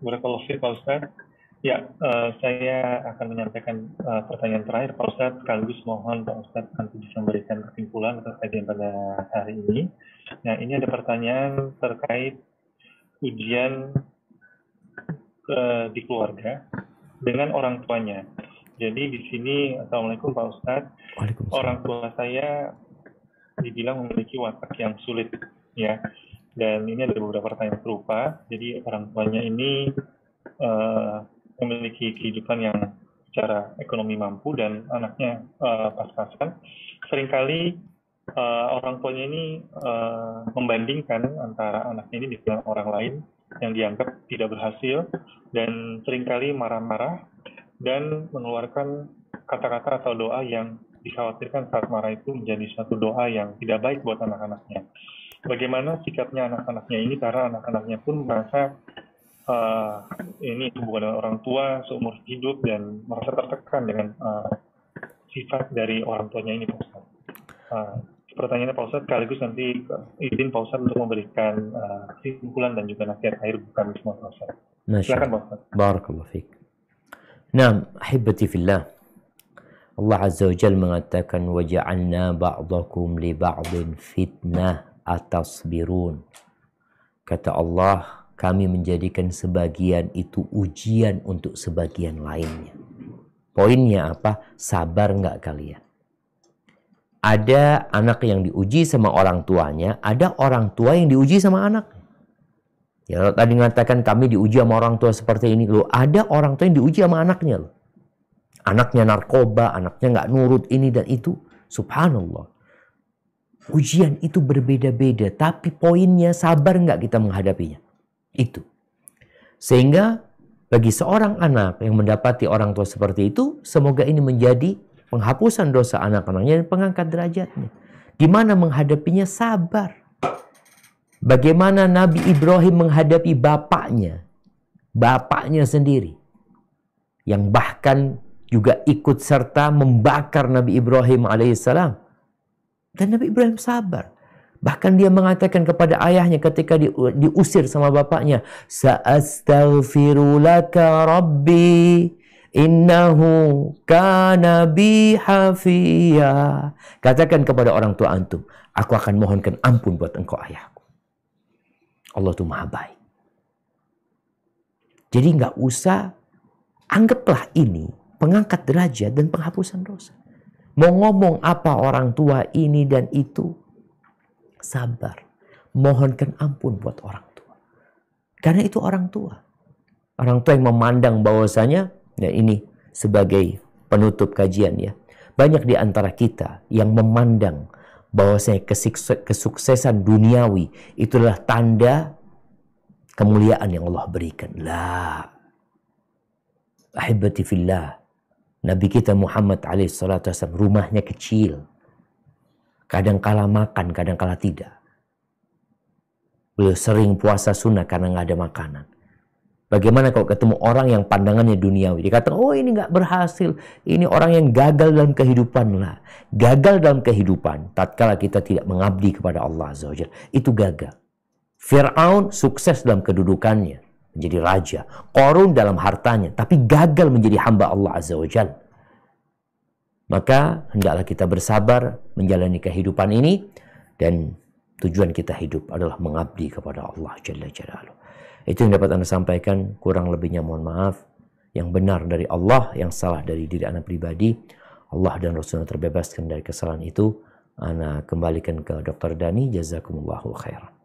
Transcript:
Barakallahu Pak Ustaz. Ya, uh, saya akan menyampaikan uh, pertanyaan terakhir Pak Ustaz, sekaligus mohon Pak Ustaz nanti bisa memberikan kesimpulan terkait kajian pada hari ini. Nah, ini ada pertanyaan terkait ujian uh, di keluarga dengan orang tuanya. Jadi di sini, Assalamualaikum Pak Ustadz, orang tua saya dibilang memiliki watak yang sulit ya dan ini ada beberapa pertanyaan serupa. Jadi orang tuanya ini uh, memiliki kehidupan yang secara ekonomi mampu dan anaknya uh, pas-pasan. Seringkali uh, orang tuanya ini uh, membandingkan antara anaknya ini dengan orang lain yang dianggap tidak berhasil dan seringkali marah-marah dan mengeluarkan kata-kata atau doa yang dikhawatirkan saat marah itu menjadi satu doa yang tidak baik buat anak-anaknya bagaimana sikapnya anak-anaknya ini karena anak-anaknya pun merasa uh, ini hubungan dengan orang tua seumur hidup dan merasa tertekan dengan uh, sifat dari orang tuanya ini Pak Ustadz. Uh, pertanyaannya Pak Ustadz sekaligus nanti izin Pak Ustadz untuk memberikan uh, dan juga nasihat akhir bukan semua Pak Ustadz. Silakan Pak Ustadz. Barakallahu fiik. Nah, ahibati fillah. Allah Azza wa Jal mengatakan وَجَعَلْنَا بَعْضَكُمْ لِبَعْضٍ fitnah atas atasbirun. Kata Allah, kami menjadikan sebagian itu ujian untuk sebagian lainnya. Poinnya apa? Sabar nggak kalian? Ada anak yang diuji sama orang tuanya, ada orang tua yang diuji sama anak. Ya tadi mengatakan kami diuji sama orang tua seperti ini. Loh, ada orang tua yang diuji sama anaknya loh. Anaknya narkoba, anaknya nggak nurut ini dan itu. Subhanallah. Ujian itu berbeda-beda, tapi poinnya sabar nggak kita menghadapinya. Itu. Sehingga bagi seorang anak yang mendapati orang tua seperti itu, semoga ini menjadi penghapusan dosa anak-anaknya dan pengangkat derajatnya. Gimana menghadapinya sabar. Bagaimana Nabi Ibrahim menghadapi bapaknya, bapaknya sendiri, yang bahkan juga ikut serta membakar Nabi Ibrahim alaihissalam dan Nabi Ibrahim sabar. Bahkan dia mengatakan kepada ayahnya ketika diusir sama bapaknya, "Sa'astaghfirulaka rabbi innahu kana bi Katakan kepada orang tua antum, "Aku akan mohonkan ampun buat engkau ayahku." Allah itu Maha baik. Jadi nggak usah anggaplah ini pengangkat derajat dan penghapusan dosa. Mau ngomong apa orang tua ini dan itu. Sabar. Mohonkan ampun buat orang tua. Karena itu orang tua. Orang tua yang memandang bahwasanya ya ini sebagai penutup kajian ya. Banyak di antara kita yang memandang bahwasanya kesuksesan duniawi itulah tanda kemuliaan yang Allah berikan. Lah. Ahibati fillah Nabi kita Muhammad alaihissalam rumahnya kecil. Kadang kala makan, kadang kala tidak. Beliau sering puasa sunnah karena nggak ada makanan. Bagaimana kalau ketemu orang yang pandangannya duniawi? Dikatakan, oh ini nggak berhasil. Ini orang yang gagal dalam kehidupan lah. Gagal dalam kehidupan. Tatkala kita tidak mengabdi kepada Allah Azza Itu gagal. Fir'aun sukses dalam kedudukannya menjadi raja, korun dalam hartanya, tapi gagal menjadi hamba Allah Azza wa Jal. Maka hendaklah kita bersabar menjalani kehidupan ini dan tujuan kita hidup adalah mengabdi kepada Allah Jalla Jalaluh. Itu yang dapat Anda sampaikan, kurang lebihnya mohon maaf. Yang benar dari Allah, yang salah dari diri Anda pribadi. Allah dan Rasulullah terbebaskan dari kesalahan itu. Anda kembalikan ke Dr. Dani, jazakumullahu khairan.